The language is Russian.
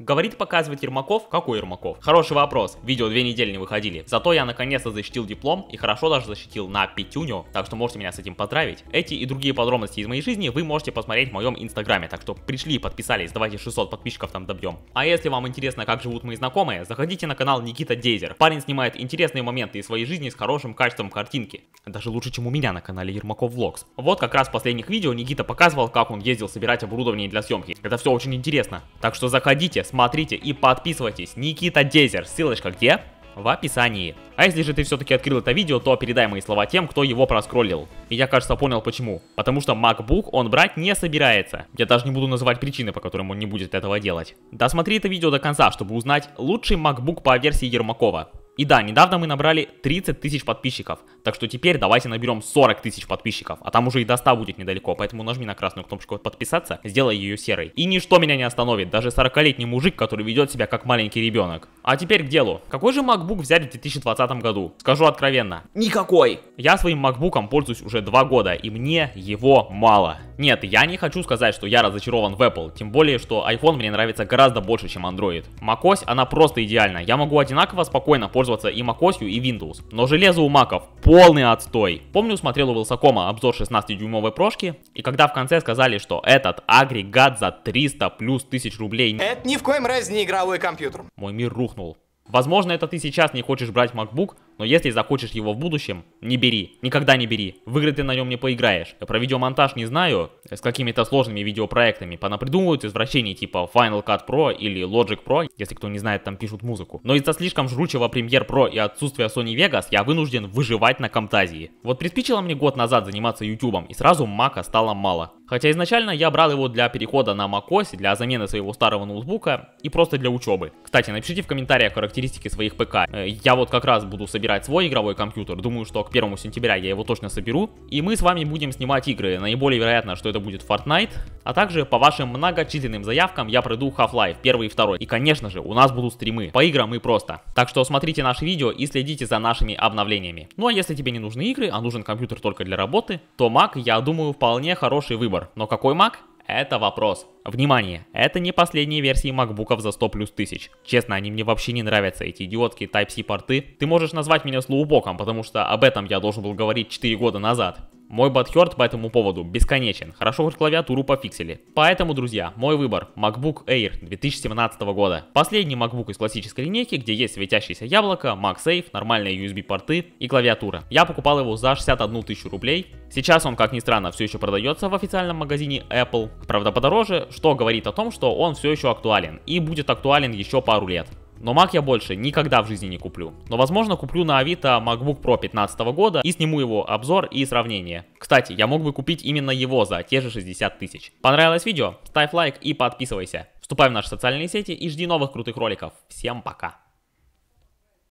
Говорит, показывает Ермаков. Какой Ермаков? Хороший вопрос. Видео две недели не выходили. Зато я наконец-то защитил диплом и хорошо даже защитил на пятюню, так что можете меня с этим поздравить. Эти и другие подробности из моей жизни вы можете посмотреть в моем инстаграме, так что пришли, подписались, давайте 600 подписчиков там добьем. А если вам интересно, как живут мои знакомые, заходите на канал Никита Дейзер. Парень снимает интересные моменты из своей жизни с хорошим качеством картинки. Даже лучше, чем у меня на канале Ермаков Влогс. Вот как раз в последних видео Никита показывал, как он ездил собирать оборудование для съемки. Это все очень интересно. Так что заходите, смотрите и подписывайтесь. Никита Дезер, ссылочка где? в описании. А если же ты все-таки открыл это видео, то передай мои слова тем, кто его проскроллил. И я, кажется, понял почему. Потому что MacBook он брать не собирается. Я даже не буду называть причины, по которым он не будет этого делать. Досмотри это видео до конца, чтобы узнать лучший MacBook по версии Ермакова. И да, недавно мы набрали 30 тысяч подписчиков, так что теперь давайте наберем 40 тысяч подписчиков, а там уже и до 100 будет недалеко, поэтому нажми на красную кнопочку «Подписаться», сделай ее серой. И ничто меня не остановит, даже 40-летний мужик, который ведет себя как маленький ребенок. А теперь к делу. Какой же MacBook взять в 2020 году? Скажу откровенно. Никакой! Я своим MacBook пользуюсь уже 2 года, и мне его мало. Нет, я не хочу сказать, что я разочарован в Apple, тем более, что iPhone мне нравится гораздо больше, чем Android. macOS, она просто идеальна, я могу одинаково спокойно пользоваться и macOS, и Windows. Но железо у маков полный отстой. Помню, смотрел у Вилсакома обзор 16-дюймовой прошки, и когда в конце сказали, что этот агрегат за 300 плюс тысяч рублей... Это ни в коем разе не игровой компьютер. Мой мир рухнул. Возможно, это ты сейчас не хочешь брать MacBook, но если захочешь его в будущем, не бери. Никогда не бери. В игры ты на нем не поиграешь. Про видеомонтаж не знаю. С какими-то сложными видеопроектами понапридумывают извращений типа Final Cut Pro или Logic Pro. Если кто не знает, там пишут музыку. Но из-за слишком жручего Premiere Pro и отсутствия Sony Vegas я вынужден выживать на Камтазии. Вот приспичило мне год назад заниматься ютубом и сразу мака стало мало. Хотя изначально я брал его для перехода на macOS, для замены своего старого ноутбука и просто для учебы. Кстати, напишите в комментариях характеристики своих ПК. Э, я вот как раз буду собирать собирать свой игровой компьютер. Думаю, что к 1 сентября я его точно соберу. И мы с вами будем снимать игры. Наиболее вероятно, что это будет Fortnite. А также по вашим многочисленным заявкам я пройду Half-Life 1 и 2. И конечно же, у нас будут стримы. По играм и просто. Так что смотрите наши видео и следите за нашими обновлениями. Ну а если тебе не нужны игры, а нужен компьютер только для работы, то Mac, я думаю, вполне хороший выбор. Но какой Mac? Это вопрос. Внимание, это не последние версии макбуков за 100 плюс тысяч. Честно, они мне вообще не нравятся, эти идиотские Type-C порты. Ты можешь назвать меня слоубоком, потому что об этом я должен был говорить 4 года назад. Мой бадхерт по этому поводу бесконечен, хорошо хоть клавиатуру пофиксили. Поэтому, друзья, мой выбор MacBook Air 2017 года. Последний MacBook из классической линейки, где есть светящееся яблоко, MagSafe, нормальные USB порты и клавиатура. Я покупал его за 61 тысячу рублей. Сейчас он, как ни странно, все еще продается в официальном магазине Apple, правда подороже, что говорит о том, что он все еще актуален и будет актуален еще пару лет. Но Mac я больше никогда в жизни не куплю. Но возможно куплю на Авито MacBook Pro 15 года и сниму его обзор и сравнение. Кстати, я мог бы купить именно его за те же 60 тысяч. Понравилось видео? Ставь лайк и подписывайся. Вступай в наши социальные сети и жди новых крутых роликов. Всем пока!